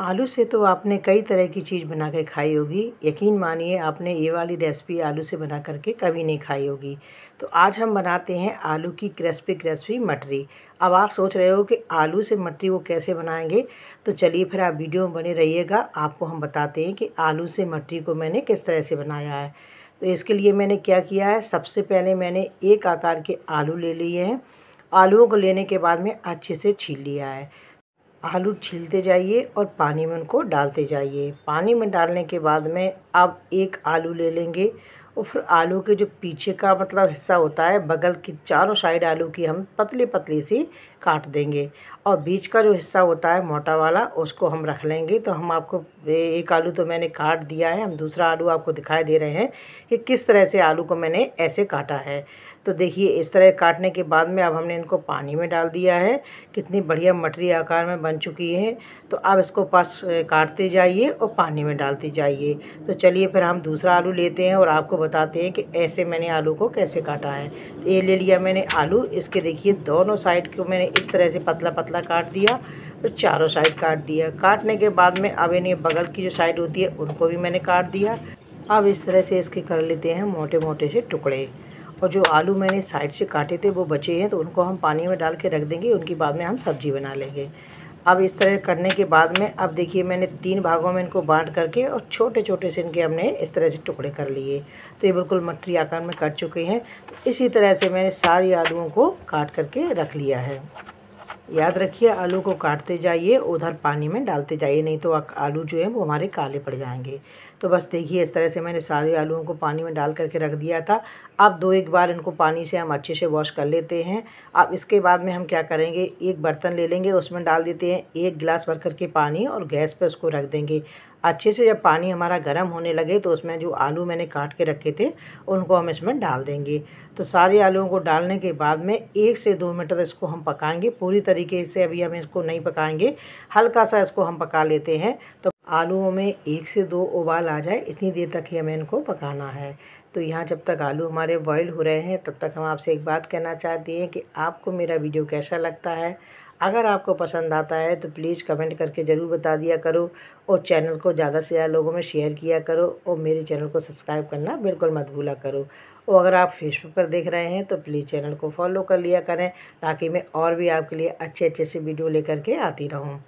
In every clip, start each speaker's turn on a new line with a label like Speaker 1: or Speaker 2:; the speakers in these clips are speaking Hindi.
Speaker 1: आलू से तो आपने कई तरह की चीज़ बना के खाई होगी यकीन मानिए आपने ये वाली रेसिपी आलू से बना करके कभी नहीं खाई होगी तो आज हम बनाते हैं आलू की क्रिस्पी क्रिस्पी मटरी अब आप सोच रहे हो कि आलू से मटरी वो कैसे बनाएंगे तो चलिए फिर आप वीडियो में बने रहिएगा आपको हम बताते हैं कि आलू से मटरी को मैंने किस तरह से बनाया है तो इसके लिए मैंने क्या किया है सबसे पहले मैंने एक आकार के आलू ले लिए हैं आलुओं को लेने के बाद में अच्छे से छील लिया है आलू छीलते जाइए और पानी में उनको डालते जाइए पानी में डालने के बाद में आप एक आलू ले लेंगे और फिर आलू के जो पीछे का मतलब हिस्सा होता है बगल की चारों साइड आलू की हम पतली पतली सी काट देंगे और बीच का जो हिस्सा होता है मोटा वाला उसको हम रख लेंगे तो हम आपको एक आलू तो मैंने काट दिया है हम दूसरा आलू आपको दिखाई दे रहे हैं कि किस तरह से आलू को मैंने ऐसे काटा है तो देखिए इस तरह काटने के बाद में अब हमने इनको पानी में डाल दिया है कितनी बढ़िया मटरी आकार में बन चुकी है तो अब इसको पास काटते जाइए और पानी में डालते जाइए तो चलिए फिर हम दूसरा आलू लेते हैं और आपको बताते हैं कि ऐसे मैंने आलू को कैसे काटा है तो ये ले लिया मैंने आलू इसके देखिए दोनों साइड को मैंने इस तरह से पतला पतला काट दिया तो चारों साइड काट दिया काटने के बाद में अब इन्हें बगल की जो साइड होती है उनको भी मैंने काट दिया अब इस तरह से इसके कर लेते हैं मोटे मोटे से टुकड़े और जो आलू मैंने साइड से काटे थे वो बचे हैं तो उनको हम पानी में डाल के रख देंगे उनके बाद में हम सब्जी बना लेंगे अब इस तरह करने के बाद में अब देखिए मैंने तीन भागों में इनको बांट करके और छोटे छोटे से इनके हमने इस तरह से टुकड़े कर लिए तो ये बिल्कुल मटरी आकार में कट चुके हैं तो इसी तरह से मैंने सारी आलूओं को काट करके रख लिया है याद रखिए आलू को काटते जाइए उधर पानी में डालते जाइए नहीं तो आलू जो है वो हमारे काले पड़ जाएंगे तो बस देखिए इस तरह से मैंने सारे आलूओं को पानी में डाल करके रख दिया था अब दो एक बार इनको पानी से हम अच्छे से वॉश कर लेते हैं अब इसके बाद में हम क्या करेंगे एक बर्तन ले लेंगे उसमें डाल देते हैं एक गिलास भर करके पानी और गैस पर उसको रख देंगे अच्छे से जब पानी हमारा गर्म होने लगे तो उसमें जो आलू मैंने काट के रखे थे उनको हम इसमें डाल देंगे तो सारे आलूओं को डालने के बाद में एक से दो मिनट इसको हम पकाएंगे पूरी तरीके से अभी हम इसको नहीं पकाएंगे हल्का सा इसको हम पका लेते हैं तो आलूओं में एक से दो उबाल आ जाए इतनी देर तक ही हमें इनको पकाना है तो यहाँ जब तक आलू हमारे बॉयल हो रहे हैं तब तक हम आपसे एक बात कहना चाहते हैं कि आपको मेरा वीडियो कैसा लगता है अगर आपको पसंद आता है तो प्लीज़ कमेंट करके ज़रूर बता दिया करो और चैनल को ज़्यादा से ज़्यादा लोगों में शेयर किया करो और मेरे चैनल को सब्सक्राइब करना बिल्कुल मत भूला करो और अगर आप फेसबुक पर देख रहे हैं तो प्लीज़ चैनल को फॉलो कर लिया करें ताकि मैं और भी आपके लिए अच्छे अच्छे से वीडियो लेकर के आती रहूँ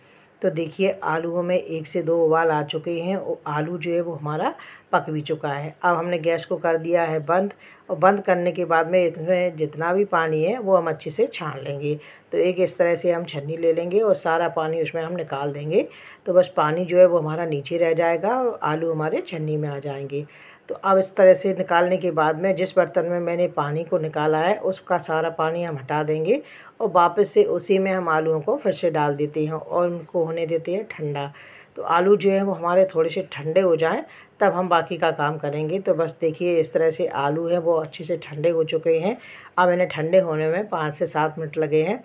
Speaker 1: तो देखिए आलूओं में एक से दो उबाल आ चुके हैं और आलू जो है वो हमारा पक भी चुका है अब हमने गैस को कर दिया है बंद और बंद करने के बाद में इसमें जितना भी पानी है वो हम अच्छे से छान लेंगे तो एक इस तरह से हम छन्नी ले लेंगे और सारा पानी उसमें हम निकाल देंगे तो बस पानी जो है वो हमारा नीचे रह जाएगा और आलू हमारे छन्नी में आ जाएंगे तो अब इस तरह से निकालने के बाद में जिस बर्तन में मैंने पानी को निकाला है उसका सारा पानी हम हटा देंगे और वापस से उसी में हम आलूओं को फिर से डाल देते हैं और उनको होने देते हैं ठंडा तो आलू जो है वो हमारे थोड़े से ठंडे हो जाएँ तब हम बाकी का काम करेंगे तो बस देखिए इस तरह से आलू है वो अच्छे से ठंडे हो चुके हैं अब इन्हें ठंडे होने में पाँच से सात मिनट लगे हैं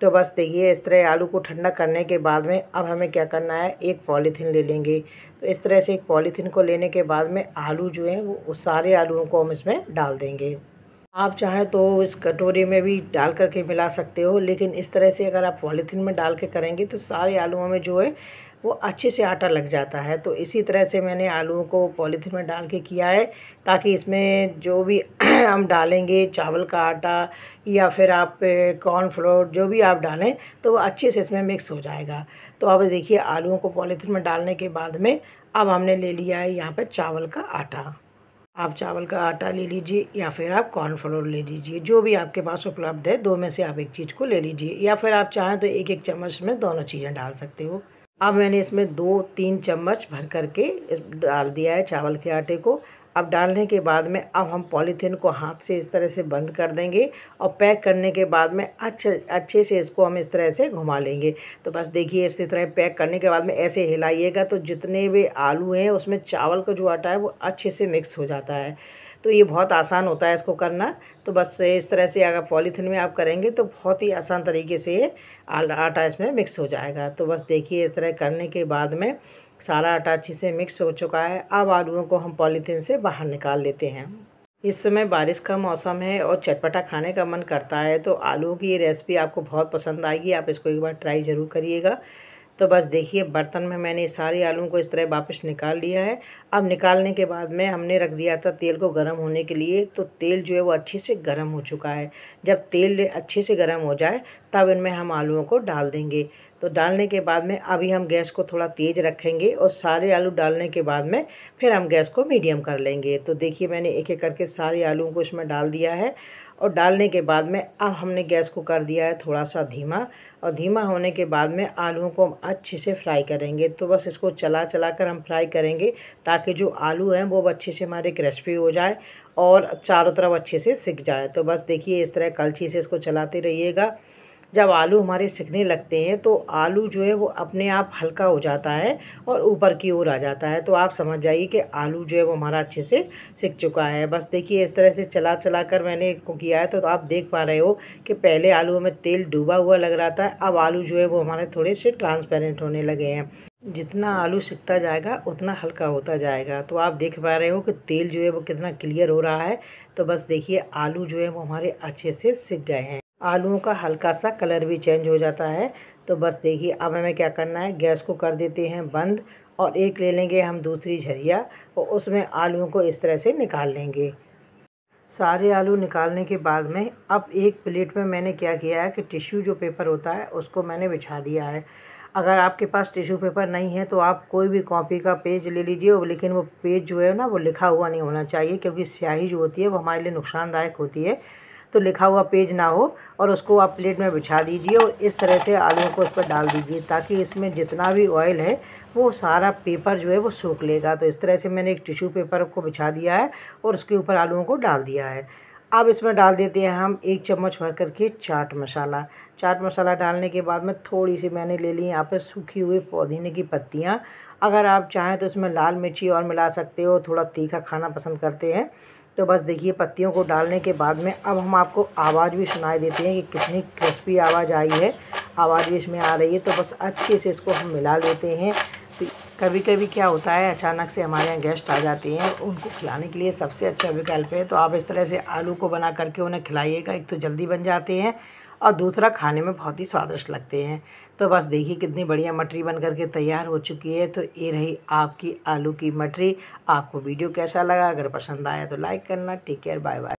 Speaker 1: तो बस देखिए इस तरह आलू को ठंडा करने के बाद में अब हमें क्या करना है एक पॉलीथीन ले लेंगे तो इस तरह से एक पॉलीथीन को लेने के बाद में आलू जो है वो सारे आलूओं को हम इसमें डाल देंगे आप चाहें तो इस कटोरे में भी डाल करके मिला सकते हो लेकिन इस तरह से अगर आप पॉलीथीन में डाल के करेंगे तो सारे आलूओं में जो है वो अच्छे से आटा लग जाता है तो इसी तरह से मैंने आलूओं को पॉलीथीन में डाल के किया है ताकि इसमें जो भी हम डालेंगे चावल का आटा या फिर आप कॉर्नफ्लोर जो भी आप डालें तो वो अच्छे से इसमें मिक्स हो जाएगा तो अब देखिए आलूओं को पॉलीथीन में डालने के बाद में अब हमने ले लिया है यहाँ पर चावल का आटा आप चावल का आटा ले लीजिए या फिर आप कॉर्नफ्लोर ले लीजिए जो भी आपके पास उपलब्ध है दो में से आप एक चीज़ को ले लीजिए या फिर आप चाहें तो एक एक चम्मच में दोनों चीज़ें डाल सकते हो अब मैंने इसमें दो तीन चम्मच भर करके डाल दिया है चावल के आटे को अब डालने के बाद में अब हम पॉलीथीन को हाथ से इस तरह से बंद कर देंगे और पैक करने के बाद में अच्छे अच्छे से इसको हम इस तरह से घुमा लेंगे तो बस देखिए इसी तरह पैक करने के बाद में ऐसे हिलाइएगा तो जितने भी आलू हैं उसमें चावल का जो आटा है वो अच्छे से मिक्स हो जाता है तो ये बहुत आसान होता है इसको करना तो बस इस तरह से अगर पॉलीथिन में आप करेंगे तो बहुत ही आसान तरीके से ये आटा इसमें मिक्स हो जाएगा तो बस देखिए इस तरह करने के बाद में सारा आटा अच्छे से मिक्स हो चुका है अब आलूओं को हम पॉलीथीन से बाहर निकाल लेते हैं इस समय बारिश का मौसम है और चटपटा खाने का मन करता है तो आलू की ये रेसिपी आपको बहुत पसंद आएगी आप इसको एक बार ट्राई ज़रूर करिएगा तो बस देखिए बर्तन में मैंने सारे आलू को इस तरह वापस निकाल लिया है अब निकालने के बाद में हमने रख दिया था तेल को गर्म होने के लिए तो तेल जो है वो अच्छे से गर्म हो चुका है जब तेल अच्छे से गर्म हो जाए तब इनमें हम आलुओं को डाल देंगे तो डालने के बाद में अभी हम गैस को थोड़ा तेज़ रखेंगे और सारे आलू डालने के बाद में फिर हम गैस को मीडियम कर लेंगे तो देखिए मैंने एक एक करके सारे आलूओं को इसमें डाल दिया है और डालने के बाद में अब हमने गैस को कर दिया है थोड़ा सा धीमा और धीमा होने के बाद में आलूओं को हम अच्छे से फ्राई करेंगे तो बस इसको चला चला कर हम फ्राई करेंगे ताकि जो आलू हैं वो अच्छे से हमारे क्रिस्पी हो जाए और चारों तरफ अच्छे से सिक जाए तो बस देखिए इस तरह कलछी से इसको चलाते रहिएगा जब आलू हमारे सिकने लगते हैं तो आलू जो है वो अपने आप हल्का हो जाता है और ऊपर की ओर आ जाता है तो आप समझ जाइए कि आलू जो है वो हमारा अच्छे से सिक चुका है बस देखिए इस तरह से चला चला कर मैंने इसको किया है तो, तो आप देख पा रहे हो कि पहले आलू में तेल डूबा हुआ लग रहा था अब आलू जो है वो हमारे थोड़े से ट्रांसपेरेंट होने लगे हैं जितना आलू सिकता जाएगा उतना हल्का होता जाएगा तो आप देख पा रहे हो कि तेल जो है वो कितना क्लियर हो रहा है तो बस देखिए आलू जो है वो हमारे अच्छे से सिक गए हैं आलूओं का हल्का सा कलर भी चेंज हो जाता है तो बस देखिए अब हमें क्या करना है गैस को कर देते हैं बंद और एक ले लेंगे हम दूसरी झरिया और उसमें आलूओं को इस तरह से निकाल लेंगे सारे आलू निकालने के बाद में अब एक प्लेट में मैंने क्या किया है कि टिश्यू जो पेपर होता है उसको मैंने बिछा दिया है अगर आपके पास टिश्यू पेपर नहीं है तो आप कोई भी कॉपी का पेज ले लीजिए लेकिन वो पेज जो है ना वो लिखा हुआ नहीं होना चाहिए क्योंकि स्याही जो होती है वो हमारे लिए नुकसानदायक होती है तो लिखा हुआ पेज ना हो और उसको आप प्लेट में बिछा दीजिए और इस तरह से आलुओं को उस पर डाल दीजिए ताकि इसमें जितना भी ऑयल है वो सारा पेपर जो है वो सूख लेगा तो इस तरह से मैंने एक टिश्यू पेपर को बिछा दिया है और उसके ऊपर आलुओं को डाल दिया है अब इसमें डाल देते हैं हम एक चम्मच भर करके चाट मसाला चाट मसाला डालने के बाद में थोड़ी सी मैंने ले ली यहाँ पर सूखी हुई पौधीने की पत्तियाँ अगर आप चाहें तो इसमें लाल मिर्ची और मिला सकते हो थोड़ा तीखा खाना पसंद करते हैं तो बस देखिए पत्तियों को डालने के बाद में अब हम आपको आवाज़ भी सुनाई देते हैं कि कितनी क्रिस्पी आवाज़ आई है आवाज़ भी इसमें आ रही है तो बस अच्छे से इसको हम मिला लेते हैं कभी कभी क्या होता है अचानक से हमारे यहाँ गेस्ट आ जाते हैं उनको खिलाने के लिए सबसे अच्छा विकल्प है तो आप इस तरह से आलू को बना करके उन्हें खिलाइएगा एक तो जल्दी बन जाते हैं और दूसरा खाने में बहुत ही स्वादिष्ट लगते हैं तो बस देखिए कितनी बढ़िया मटरी बन करके तैयार हो चुकी है तो ये रही आपकी आलू की मटरी आपको वीडियो कैसा लगा अगर पसंद आया तो लाइक करना टेक केयर बाय बाय